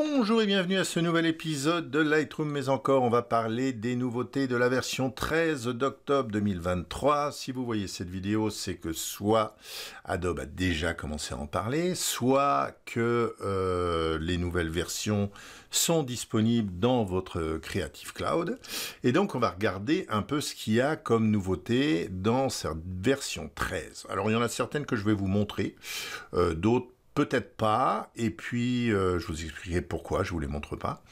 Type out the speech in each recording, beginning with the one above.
Bonjour et bienvenue à ce nouvel épisode de Lightroom, mais encore on va parler des nouveautés de la version 13 d'octobre 2023. Si vous voyez cette vidéo, c'est que soit Adobe a déjà commencé à en parler, soit que euh, les nouvelles versions sont disponibles dans votre Creative Cloud. Et donc on va regarder un peu ce qu'il y a comme nouveauté dans cette version 13. Alors il y en a certaines que je vais vous montrer, euh, d'autres peut-être pas. Et puis, euh, je vous expliquerai pourquoi, je vous les montre pas.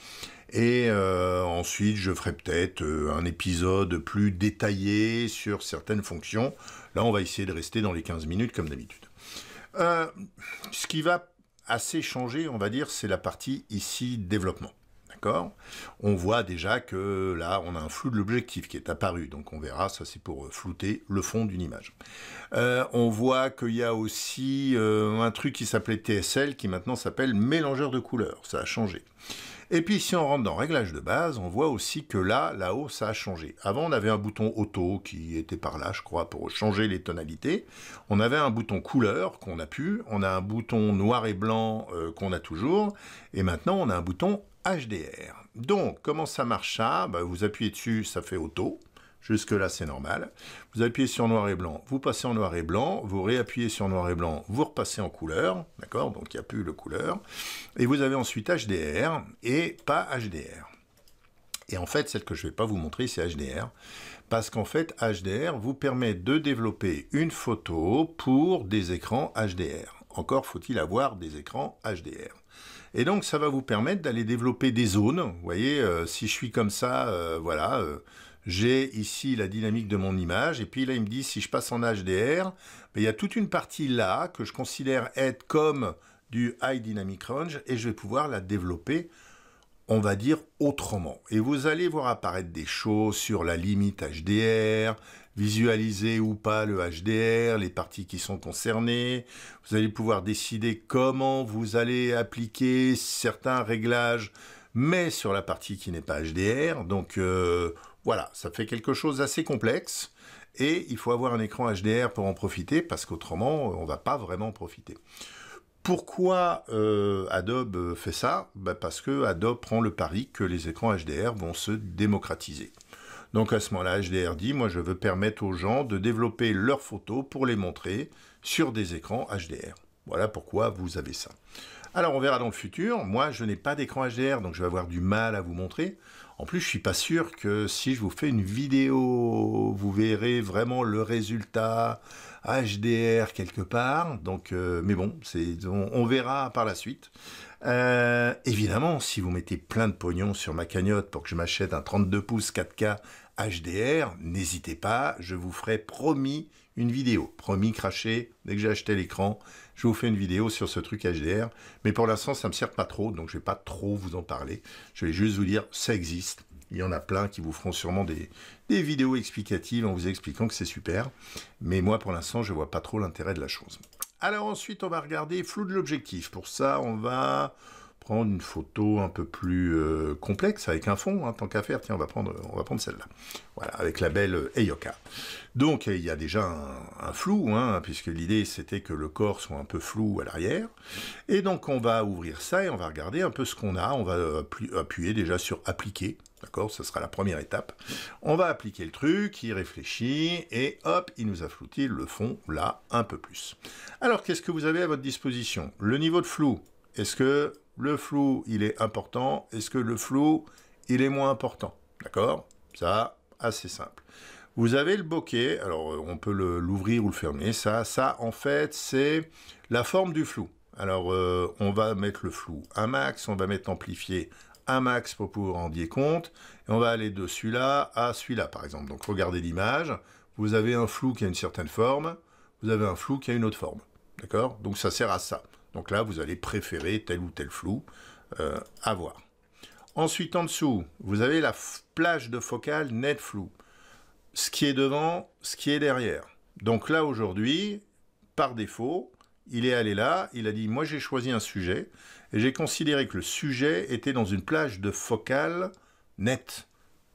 Et euh, ensuite, je ferai peut-être euh, un épisode plus détaillé sur certaines fonctions. Là, on va essayer de rester dans les 15 minutes, comme d'habitude. ce qui va assez changer, on va dire, c'est la partie ici développement. D'accord On voit déjà que là, on a un flou de l'objectif qui est apparu. Donc on verra, ça c'est pour euh, flouter le fond d'une image. Euh, on voit qu'il y a aussi euh, un truc qui s'appelait TSL qui maintenant s'appelle mélangeur de couleurs. Ça a changé. Et puis si on rentre dans réglage de base, on voit aussi que là, là-haut, ça a changé. Avant, on avait un bouton auto qui était par là, je crois, pour changer les tonalités. On avait un bouton couleur qu'on a pu, on a un bouton noir et blanc qu'on a toujours, et maintenant on a un bouton HDR. Donc, comment ça marche ça bah, Vous appuyez dessus, ça fait auto. Jusque-là, c'est normal. Vous appuyez sur noir et blanc, vous passez en noir et blanc, vous réappuyez sur noir et blanc, vous repassez en couleur, d'accord Donc, il n'y a plus le couleur. Et vous avez ensuite HDR et pas HDR. Et en fait, celle que je ne vais pas vous montrer, c'est HDR. Parce qu'en fait, HDR vous permet de développer une photo pour des écrans HDR. Encore faut-il avoir des écrans HDR. Et donc ça va vous permettre d'aller développer des zones. Vous voyez, euh, si je suis comme ça, euh, voilà, euh, j'ai ici la dynamique de mon image. Et puis là, il me dit, si je passe en HDR, ben, il y a toute une partie là que je considère être comme du High Dynamic Range et je vais pouvoir la développer on va dire autrement. Et vous allez voir apparaître des choses sur la limite HDR, visualiser ou pas le HDR, les parties qui sont concernées. Vous allez pouvoir décider comment vous allez appliquer certains réglages, mais sur la partie qui n'est pas HDR. Donc euh, voilà, ça fait quelque chose d'assez complexe. Et il faut avoir un écran HDR pour en profiter, parce qu'autrement, on ne va pas vraiment profiter. Pourquoi euh, Adobe fait ça bah, Parce que Adobe prend le pari que les écrans HDR vont se démocratiser. Donc à ce moment-là, HDR dit, moi je veux permettre aux gens de développer leurs photos pour les montrer sur des écrans HDR. Voilà pourquoi vous avez ça. Alors on verra dans le futur, moi je n'ai pas d'écran HDR, donc je vais avoir du mal à vous montrer. En plus, je suis pas sûr que si je vous fais une vidéo, vous verrez vraiment le résultat HDR quelque part. Donc, euh, mais bon, on, verra par la suite. Euh, évidemment, si vous mettez plein de pognon sur ma cagnotte pour que je m'achète un 32 pouces 4K HDR, n'hésitez pas, je vous ferai promis une vidéo. Promis craché, dès que j'ai acheté l'écran, je vous fais une vidéo sur ce truc HDR. Mais pour l'instant, ça ne me sert pas trop, donc je ne vais pas trop vous en parler. Je vais juste vous dire, ça existe. Il y en a plein qui vous feront sûrement des, vidéos explicatives en vous expliquant que c'est super. Mais moi, pour l'instant, je ne vois pas trop l'intérêt de la chose. Alors ensuite, on va regarder flou de l'objectif. Pour ça, on va prendre une photo un peu plus euh, complexe avec un fond, hein, tant qu'à faire. Tiens, on va prendre, prendre celle-là. Voilà, avec la belle Eyoka. Donc il y a déjà un, flou, hein, puisque l'idée c'était que le corps soit un peu flou à l'arrière. Et donc on va ouvrir ça et on va regarder un peu ce qu'on a. On va appuyer déjà sur appliquer. D'accord Ce sera la première étape. On va appliquer le truc, il réfléchit, et hop, il nous a flouti le fond là un peu plus. Alors, qu'est-ce que vous avez à votre disposition Le niveau de flou. Est-ce que le flou, il est important. Est-ce que le flou, il est moins important D'accord Ça, assez simple. Vous avez le bokeh, alors euh, on peut l'ouvrir ou le fermer, ça, ça en fait c'est la forme du flou. Alors euh, on va mettre le flou à max, on va mettre amplifié à max pour pouvoir en dire compte, et on va aller de celui-là à celui-là par exemple. Donc regardez l'image, vous avez un flou qui a une certaine forme, vous avez un flou qui a une autre forme, d'accord Donc ça sert à ça, donc là, vous allez préférer tel ou tel flou euh, à voir. Ensuite, en dessous, vous avez la plage de focale net flou. Ce qui est devant, ce qui est derrière. Donc là, aujourd'hui, par défaut, il est allé là, il a dit, moi j'ai choisi un sujet, et j'ai considéré que le sujet était dans une plage de focale net.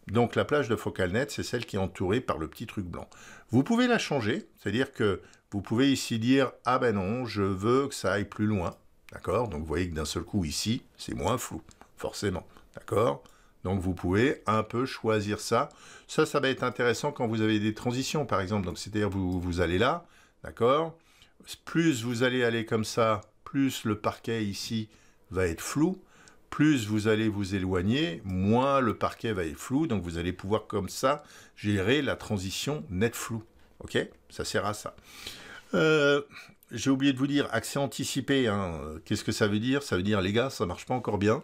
Donc la plage de focale net, c'est celle qui est entourée par le petit truc blanc. Vous pouvez la changer, c'est-à-dire que vous pouvez ici dire « Ah ben non, je veux que ça aille plus loin ». D'accord Donc vous voyez que d'un seul coup, ici, c'est moins flou, forcément. D'accord donc vous pouvez un peu choisir ça. Ça, ça va être intéressant quand vous avez des transitions, par exemple. Donc c'est-à-dire vous, vous allez là, d'accord Plus vous allez aller comme ça, plus le parquet ici va être flou. Plus vous allez vous éloigner, moins le parquet va être flou. Donc vous allez pouvoir comme ça gérer la transition net flou. Ok Ça sert à ça. Euh, j'ai oublié de vous dire, accès anticipé, hein, euh, qu'est-ce que ça veut dire Ça veut dire, les gars, ça marche pas encore bien.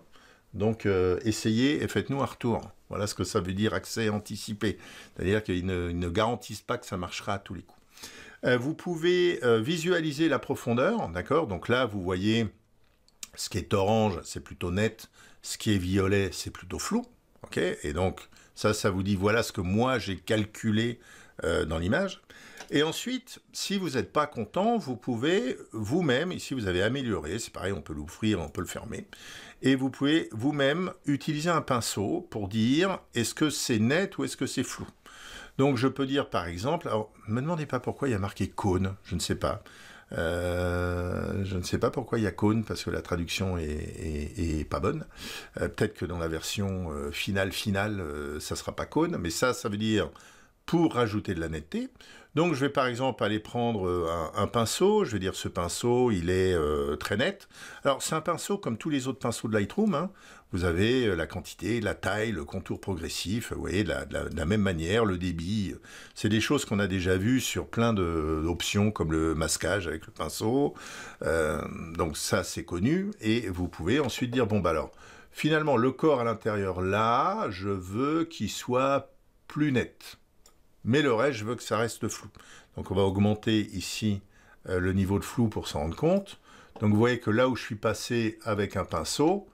Donc, euh, essayez et faites-nous un retour. Voilà ce que ça veut dire accès anticipé. C'est-à-dire qu'ils ne, garantissent pas que ça marchera à tous les coups. vous pouvez visualiser la profondeur, d'accord Donc là, vous voyez, ce qui est orange, c'est plutôt net. Ce qui est violet, c'est plutôt flou. ok Et donc, ça, ça vous dit, voilà ce que moi, j'ai calculé euh, dans l'image. Et ensuite, si vous n'êtes pas content, vous pouvez vous-même, ici vous avez amélioré, c'est pareil, on peut l'ouvrir, on peut le fermer, et vous pouvez vous-même utiliser un pinceau pour dire est-ce que c'est net ou est-ce que c'est flou. Donc je peux dire par exemple, alors ne me demandez pas pourquoi il y a marqué cône, je ne sais pas. Euh, je ne sais pas pourquoi il y a cône parce que la traduction est, pas bonne. Euh, peut-être que dans la version finale finale, ça sera pas cône, mais ça, ça veut dire pour rajouter de la netteté. Donc je vais par exemple aller prendre euh, un, pinceau, je vais dire ce pinceau il est euh, très net. Alors c'est un pinceau comme tous les autres pinceaux de Lightroom, hein. vous avez euh, la quantité, la taille, le contour progressif, vous voyez, de la, même manière, le débit, c'est des choses qu'on a déjà vues sur plein d'options comme le masquage avec le pinceau, donc ça c'est connu, et vous pouvez ensuite dire bon bah alors finalement le corps à l'intérieur là, je veux qu'il soit plus net mais le reste, je veux que ça reste flou. Donc on va augmenter ici euh, le niveau de flou pour s'en rendre compte. Donc vous voyez que là où je suis passé avec un pinceau,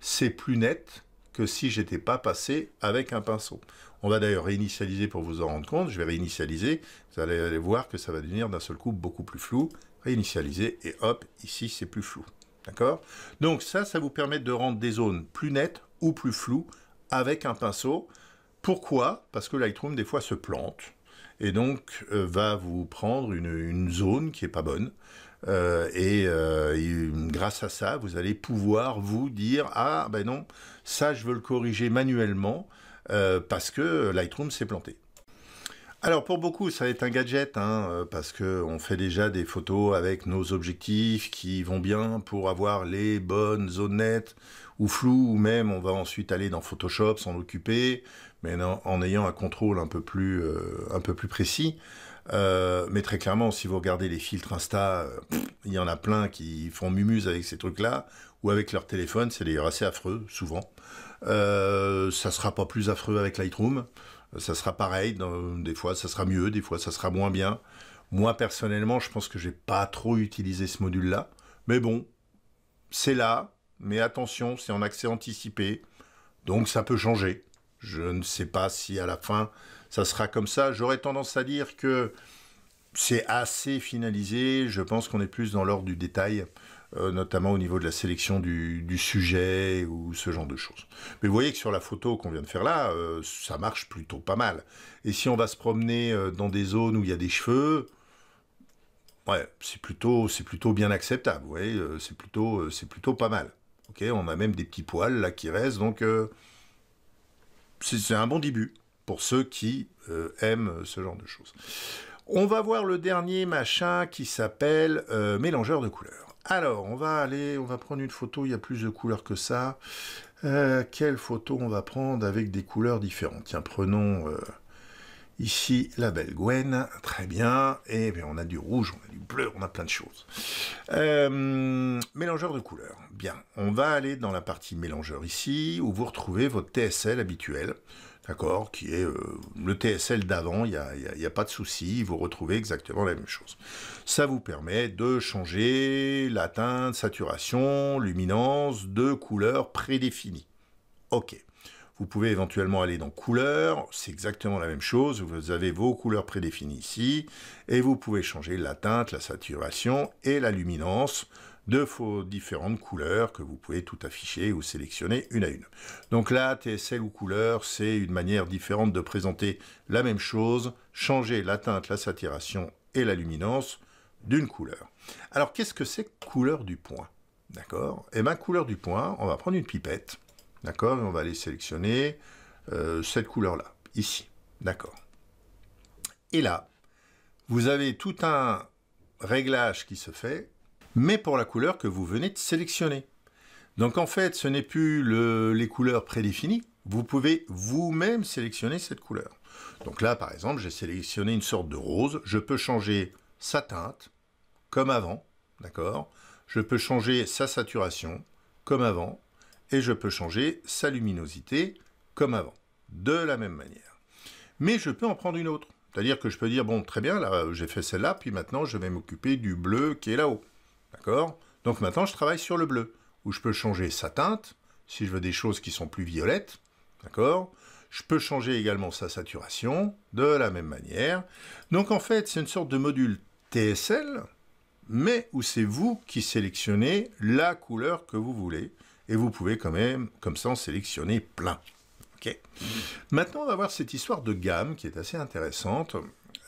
c'est plus net que si je n'étais pas passé avec un pinceau. On va d'ailleurs réinitialiser pour vous en rendre compte. Je vais réinitialiser. Vous allez voir que ça va devenir d'un seul coup beaucoup plus flou. Réinitialiser et hop, ici c'est plus flou. D'accord Donc ça, ça vous permet de rendre des zones plus nettes ou plus floues avec un pinceau. Pourquoi Parce que Lightroom, des fois, se plante et donc euh, va vous prendre une, zone qui n'est pas bonne. Euh, et, et, euh, grâce à ça, vous allez pouvoir vous dire Ah, ben non, ça, je veux le corriger manuellement parce que Lightroom s'est planté. Alors pour beaucoup, ça va être un gadget, hein, euh, parce qu'on fait déjà des photos avec nos objectifs qui vont bien pour avoir les bonnes zones nettes ou floues, ou même on va ensuite aller dans Photoshop s'en occuper, mais en, ayant un contrôle un peu plus, euh, précis. Euh, mais très clairement, si vous regardez les filtres Insta, il y en a plein qui font mumuse avec ces trucs-là, ou avec leur téléphone, c'est d'ailleurs assez affreux, souvent. Ça ça sera pas plus affreux avec Lightroom ça sera pareil. des fois, ça sera mieux, des fois, ça sera moins bien. Moi, personnellement, je pense que j'ai pas trop utilisé ce module-là. Mais bon, c'est là. Mais attention, c'est en accès anticipé. Donc, ça peut changer. Je ne sais pas si à la fin, ça sera comme ça. J'aurais tendance à dire que c'est assez finalisé. Je pense qu'on est plus dans l'ordre du détail euh, notamment au niveau de la sélection du, sujet ou ce genre de choses. Mais vous voyez que sur la photo qu'on vient de faire là, euh, ça marche plutôt pas mal. Et si on va se promener euh, dans des zones où il y a des cheveux, ouais, c'est plutôt, c'est plutôt bien acceptable. Vous c'est plutôt, c'est plutôt pas mal. Ok, on a même des petits poils là qui restent, donc c'est un bon début pour ceux qui aiment ce genre de choses. On va voir le dernier machin qui s'appelle mélangeur de couleurs. Alors, on va aller, on va prendre une photo, il y a plus de couleurs que ça. Euh, quelle photo on va prendre avec des couleurs différentes Tiens, prenons euh, ici la belle Gwen, très bien. Et eh bien, on a du rouge, on a du bleu, on a plein de choses. Euh, mélangeur de couleurs, bien. On va aller dans la partie mélangeur ici, où vous retrouvez votre TSL habituel d'accord, qui est euh, le TSL d'avant, il n'y a, a, pas de souci, vous retrouvez exactement la même chose. Ça vous permet de changer la teinte, saturation, luminance de couleurs prédéfinies. Ok. Vous pouvez éventuellement aller dans couleurs, c'est exactement la même chose, vous avez vos couleurs prédéfinies ici, et vous pouvez changer la teinte, la saturation et la luminance de vos différentes couleurs que vous pouvez tout afficher ou sélectionner une à une. Donc là, TSL ou couleur, c'est une manière différente de présenter la même chose, changer la teinte, la saturation et la luminance d'une couleur. Alors qu'est-ce que c'est couleur du point D'accord Eh bien couleur du point, on va prendre une pipette, d'accord Et on va aller sélectionner euh, cette couleur-là, ici, d'accord Et là, vous avez tout un réglage qui se fait mais pour la couleur que vous venez de sélectionner. Donc en fait, ce n'est plus les couleurs prédéfinies, vous pouvez vous-même sélectionner cette couleur. Donc là, par exemple, j'ai sélectionné une sorte de rose, je peux changer sa teinte, comme avant, d'accord Je peux changer sa saturation, comme avant, et je peux changer sa luminosité, comme avant, de la même manière. Mais je peux en prendre une autre, c'est-à-dire que je peux dire, bon, très bien, là, j'ai fait celle-là, puis maintenant, je vais m'occuper du bleu qui est là-haut. D'accord Donc maintenant, je travaille sur le bleu, où je peux changer sa teinte, si je veux des choses qui sont plus violettes. D'accord Je peux changer également sa saturation, de la même manière. Donc en fait, c'est une sorte de module TSL, mais où c'est vous qui sélectionnez la couleur que vous voulez. Et vous pouvez quand même, comme ça, en sélectionner plein. Ok. Maintenant, on va voir cette histoire de gamme qui est assez intéressante.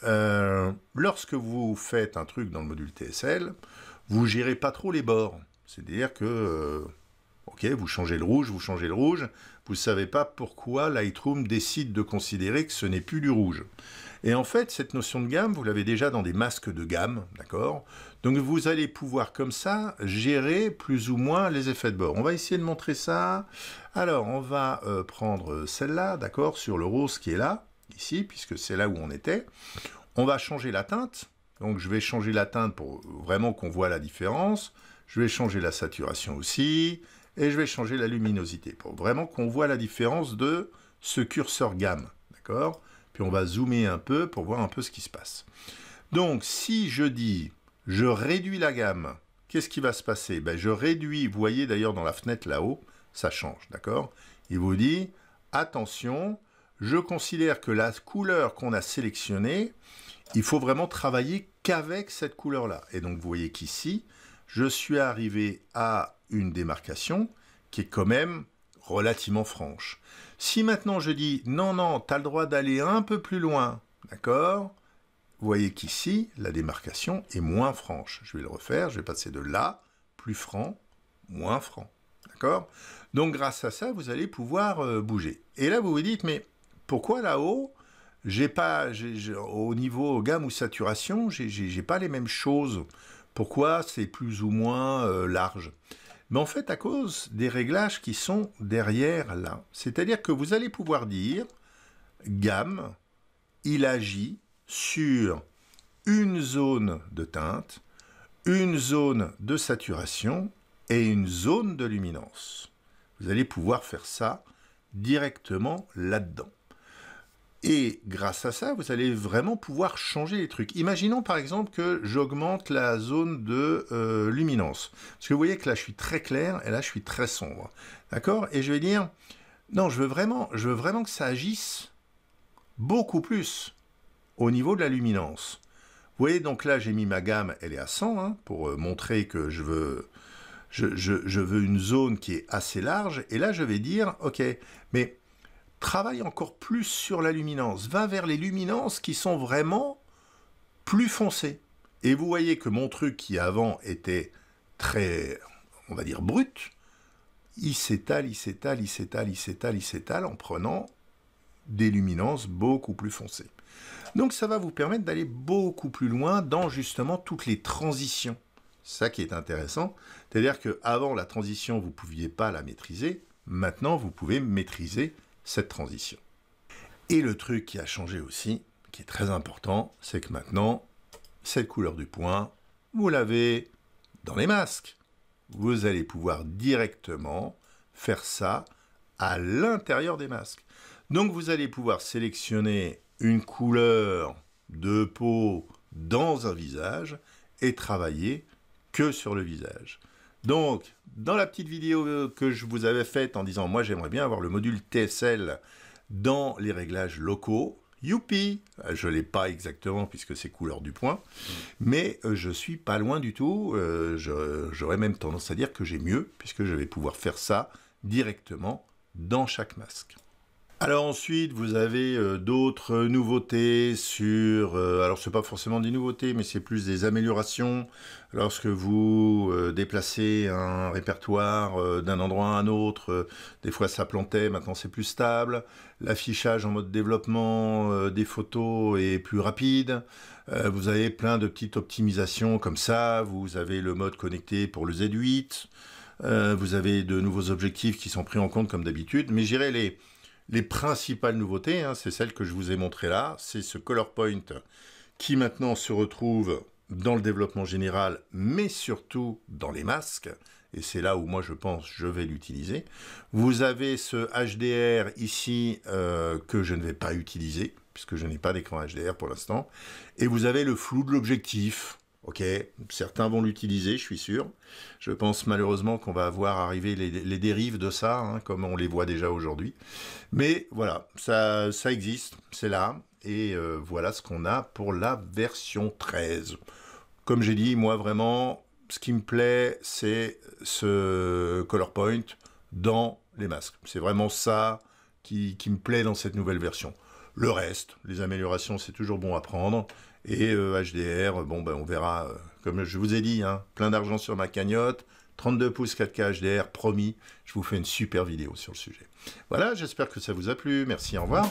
Euh, lorsque vous faites un truc dans le module TSL, vous gérez pas trop les bords. C'est-à-dire que, euh, ok, vous changez le rouge, vous changez le rouge, vous ne savez pas pourquoi Lightroom décide de considérer que ce n'est plus du rouge. Et en fait, cette notion de gamme, vous l'avez déjà dans des masques de gamme, d'accord Donc vous allez pouvoir comme ça gérer plus ou moins les effets de bord. On va essayer de montrer ça. Alors, on va euh, prendre celle-là, d'accord, sur le rose qui est là, ici, puisque c'est là où on était. On va changer la teinte, donc je vais changer la teinte pour vraiment qu'on voit la différence. Je vais changer la saturation aussi. Et je vais changer la luminosité pour vraiment qu'on voit la différence de ce curseur gamme. D'accord Puis on va zoomer un peu pour voir un peu ce qui se passe. Donc si je dis je réduis la gamme, qu'est-ce qui va se passer ben, Je réduis, vous voyez d'ailleurs dans la fenêtre là-haut, ça change, d'accord Il vous dit, attention, je considère que la couleur qu'on a sélectionnée, il faut vraiment travailler qu'avec cette couleur-là. Et donc, vous voyez qu'ici, je suis arrivé à une démarcation qui est quand même relativement franche. Si maintenant je dis non, non, tu as le droit d'aller un peu plus loin, d'accord Vous voyez qu'ici, la démarcation est moins franche. Je vais le refaire, je vais passer de là, plus franc, moins franc. D'accord Donc grâce à ça, vous allez pouvoir euh, bouger. Et là, vous vous dites, mais pourquoi là-haut, j'ai pas, au niveau gamme ou saturation, j'ai pas les mêmes choses. Pourquoi c'est plus ou moins euh, large Mais en fait, à cause des réglages qui sont derrière là. C'est-à-dire que vous allez pouvoir dire gamme, il agit sur une zone de teinte, une zone de saturation et une zone de luminance. Vous allez pouvoir faire ça directement là-dedans. Et grâce à ça, vous allez vraiment pouvoir changer les trucs. Imaginons par exemple que j'augmente la zone de euh, luminance. Parce que vous voyez que là, je suis très clair et là, je suis très sombre. D'accord Et je vais dire, non, je veux, vraiment, je veux vraiment que ça agisse beaucoup plus au niveau de la luminance. Vous voyez, donc là, j'ai mis ma gamme, elle est à 100, hein, pour euh, montrer que je veux, je veux une zone qui est assez large. Et là, je vais dire, OK, mais travaille encore plus sur la luminance, va vers les luminances qui sont vraiment plus foncées. Et vous voyez que mon truc qui avant était très, on va dire, brut, il s'étale, il s'étale, il s'étale, il s'étale, il s'étale en prenant des luminances beaucoup plus foncées. Donc ça va vous permettre d'aller beaucoup plus loin dans justement toutes les transitions. Ça qui est intéressant, c'est-à-dire que la transition, vous ne pouviez pas la maîtriser, maintenant vous pouvez maîtriser cette transition. Et le truc qui a changé aussi, qui est très important, c'est que maintenant, cette couleur du point, vous l'avez dans les masques. Vous allez pouvoir directement faire ça à l'intérieur des masques. Donc vous allez pouvoir sélectionner une couleur de peau dans un visage et travailler que sur le visage. Donc, dans la petite vidéo que je vous avais faite en disant moi j'aimerais bien avoir le module TSL dans les réglages locaux, youpi euh, Je ne l'ai pas exactement puisque c'est couleur du point, mais euh, je suis pas loin du tout, euh, j'aurais même tendance à dire que j'ai mieux puisque je vais pouvoir faire ça directement dans chaque masque. Alors ensuite, vous avez euh, d'autres nouveautés sur... Euh, alors ce n'est pas forcément des nouveautés, mais c'est plus des améliorations lorsque vous euh, déplacez un répertoire d'un endroit à un autre. des fois ça plantait, maintenant c'est plus stable. L'affichage en mode développement des photos est plus rapide. vous avez plein de petites optimisations comme ça. Vous avez le mode connecté pour le Z8. vous avez de nouveaux objectifs qui sont pris en compte comme d'habitude. Mais j'irai les les principales nouveautés, hein, c'est celle que je vous ai montrée là, c'est ce ColorPoint qui maintenant se retrouve dans le développement général, mais surtout dans les masques, et c'est là où moi je pense je vais l'utiliser. Vous avez ce HDR ici euh, que je ne vais pas utiliser, puisque je n'ai pas d'écran HDR pour l'instant, et vous avez le flou de l'objectif, Ok, certains vont l'utiliser, je suis sûr. Je pense malheureusement qu'on va voir arriver les, dérives de ça, hein, comme on les voit déjà aujourd'hui. Mais voilà, ça, existe, c'est là. Et euh, voilà ce qu'on a pour la version 13. Comme j'ai dit, moi vraiment, ce qui me plaît, c'est ce color point dans les masques. C'est vraiment ça qui me plaît dans cette nouvelle version. Le reste, les améliorations, c'est toujours bon à prendre. Et HDR, euh, bon, ben, on verra. Euh, comme je vous ai dit, hein, plein d'argent sur ma cagnotte. 32 pouces 4K HDR, promis. Je vous fais une super vidéo sur le sujet. Voilà, j'espère que ça vous a plu. Merci, au revoir.